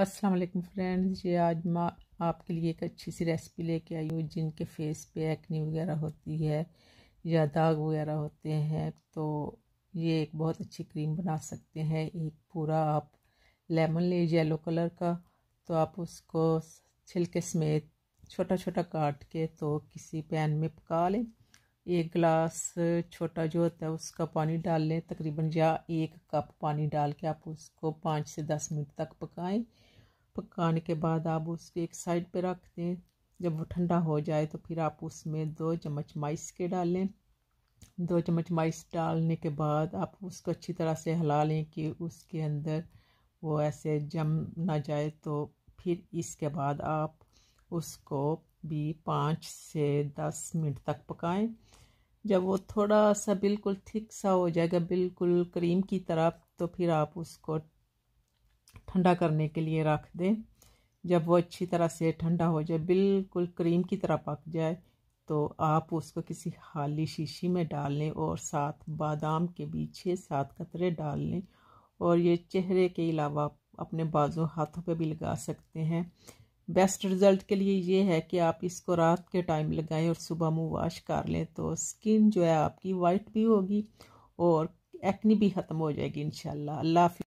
अस्सलाम वालेकुम फ्रेंड्स ये आज मैं आपके लिए एक अच्छी सी रेसिपी लेके आई हूँ जिनके फेस पे एक्नी वगैरह होती है या दाग वगैरह होते हैं तो ये एक बहुत अच्छी क्रीम बना सकते हैं एक पूरा आप लेमन ले येलो कलर का तो आप उसको छिलके समेत छोटा छोटा काट के तो किसी पैन में पका लें एक गिलास छोटा जो होता है उसका पानी डाल लें तकरीबन या एक कप पानी डाल के आप उसको पाँच से दस मिनट तक पकाएं पकाने के बाद आप उसको एक साइड पे रख दें जब वो ठंडा हो जाए तो फिर आप उसमें दो चम्मच माइस के डालें दो चम्मच माइस डालने के बाद आप उसको अच्छी तरह से हिला लें कि उसके अंदर वो ऐसे जम ना जाए तो फिर इसके बाद आप उसको भी पाँच से दस मिनट तक पकाएं जब वो थोड़ा सा बिल्कुल थिक सा हो जाएगा बिल्कुल क्रीम की तरह तो फिर आप उसको ठंडा करने के लिए रख दें जब वो अच्छी तरह से ठंडा हो जाए बिल्कुल क्रीम की तरह पक जाए तो आप उसको किसी खाली शीशी में डाल लें और साथ बादाम के बीच छः सात कतरे डाल लें और ये चेहरे के अलावा अपने बाजू हाथों पे भी लगा सकते हैं बेस्ट रिज़ल्ट के लिए ये है कि आप इसको रात के टाइम लगाएं और सुबह मुंह वॉश कर लें तो स्किन जो है आपकी वाइट भी होगी और एक्नी भी ख़त्म हो जाएगी इन अल्लाह